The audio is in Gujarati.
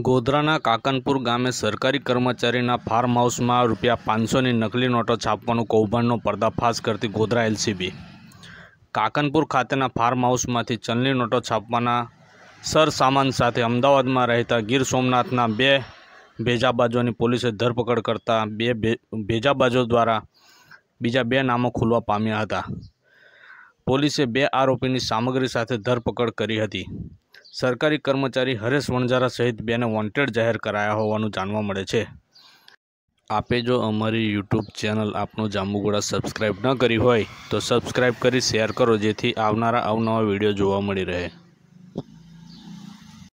ગોધરાના કાકનપુર ગામે સરકારી કર્મચારીના ફાર્મ હાઉસમાં રૂપિયા પાંચસોની નકલી નોટો છાપવાનું કૌભાંડનો પર્દાફાશ કરતી ગોધરા એલસીબી કાકનપુર ખાતેના ફાર્મ હાઉસમાંથી ચલની નોટો છાપવાના સરસામાન સાથે અમદાવાદમાં રહેતા ગીર સોમનાથના બે ભેજાબાજોની પોલીસે ધરપકડ કરતા બે ભેજાબાજો દ્વારા બીજા બે નામો ખુલવા પામ્યા હતા પોલીસે બે આરોપીની સામગ્રી સાથે ધરપકડ કરી હતી સરકારી કર્મચારી હરેશ વણઝારા સહિત બેને વોન્ટેડ જાહેર કરાયા હોવાનું જાણવા મળે છે આપે જો અમારી યુટ્યુબ ચેનલ આપનું જાંબુગોળા સબસ્ક્રાઈબ ન કરી હોય તો સબસ્ક્રાઈબ કરી શેર કરો જેથી આવનારા અવનવા વિડીયો જોવા મળી રહે